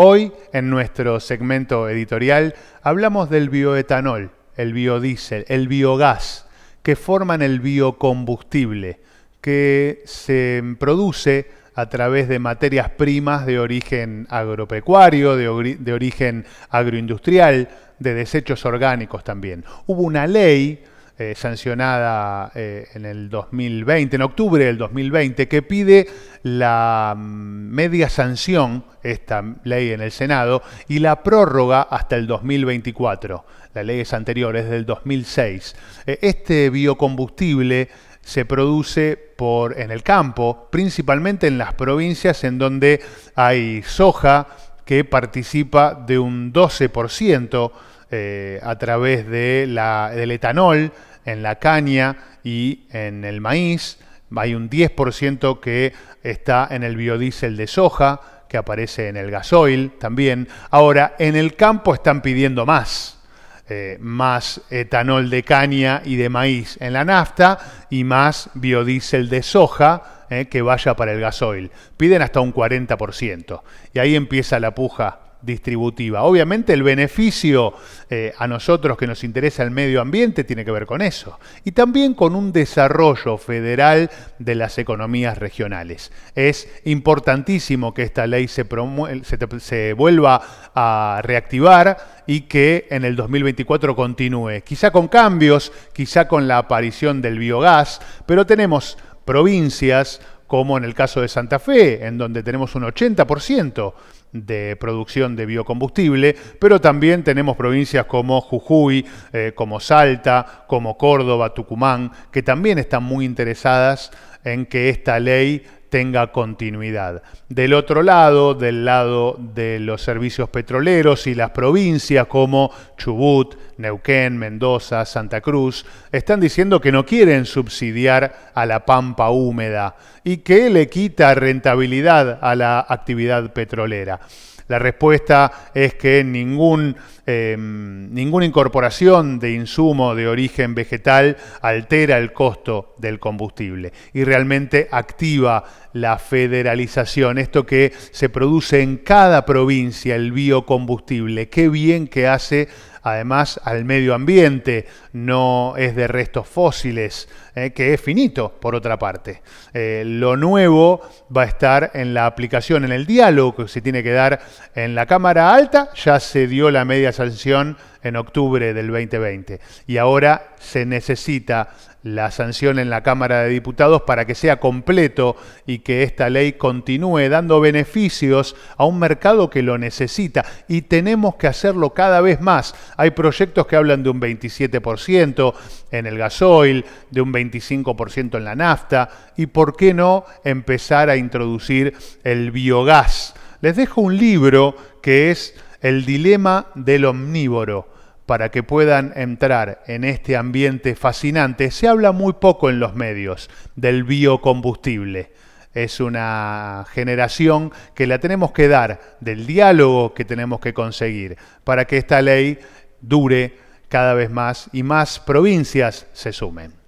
Hoy, en nuestro segmento editorial, hablamos del bioetanol, el biodiesel, el biogás, que forman el biocombustible, que se produce a través de materias primas de origen agropecuario, de, origen agroindustrial, de desechos orgánicos también. Hubo una ley eh, sancionada eh, en el 2020, en octubre del 2020, que pide la mm, media sanción, esta ley en el Senado, y la prórroga hasta el 2024. La ley es anterior, es del 2006. Eh, este biocombustible se produce por, en el campo, principalmente en las provincias en donde hay soja que participa de un 12% eh, a través de la, del etanol en la caña y en el maíz. Hay un 10% que está en el biodiesel de soja, que aparece en el gasoil también. Ahora, en el campo están pidiendo más. Eh, más etanol de caña y de maíz en la nafta y más biodiesel de soja eh, que vaya para el gasoil. Piden hasta un 40%. Y ahí empieza la puja distributiva. Obviamente el beneficio eh, a nosotros que nos interesa el medio ambiente tiene que ver con eso. Y también con un desarrollo federal de las economías regionales. Es importantísimo que esta ley se, se, se vuelva a reactivar y que en el 2024 continúe. Quizá con cambios, quizá con la aparición del biogás, pero tenemos provincias, como en el caso de Santa Fe, en donde tenemos un 80% de producción de biocombustible, pero también tenemos provincias como Jujuy, eh, como Salta, como Córdoba, Tucumán, que también están muy interesadas en que esta ley tenga continuidad. Del otro lado, del lado de los servicios petroleros y las provincias como Chubut, Neuquén, Mendoza, Santa Cruz, están diciendo que no quieren subsidiar a la pampa húmeda y que le quita rentabilidad a la actividad petrolera. La respuesta es que ningún, eh, ninguna incorporación de insumo de origen vegetal altera el costo del combustible y realmente activa la federalización, esto que se produce en cada provincia el biocombustible. Qué bien que hace además al medio ambiente, no es de restos fósiles, eh, que es finito por otra parte. Eh, lo nuevo va a estar en la aplicación, en el diálogo que se tiene que dar en la Cámara Alta, ya se dio la media sanción en octubre del 2020 y ahora se necesita la sanción en la Cámara de Diputados para que sea completo y que esta ley continúe dando beneficios a un mercado que lo necesita y tenemos que hacerlo cada vez más. Hay proyectos que hablan de un 27% en el gasoil, de un 25% en la nafta y por qué no empezar a introducir el biogás. Les dejo un libro que es El dilema del omnívoro para que puedan entrar en este ambiente fascinante. Se habla muy poco en los medios del biocombustible. Es una generación que la tenemos que dar, del diálogo que tenemos que conseguir, para que esta ley dure cada vez más y más provincias se sumen.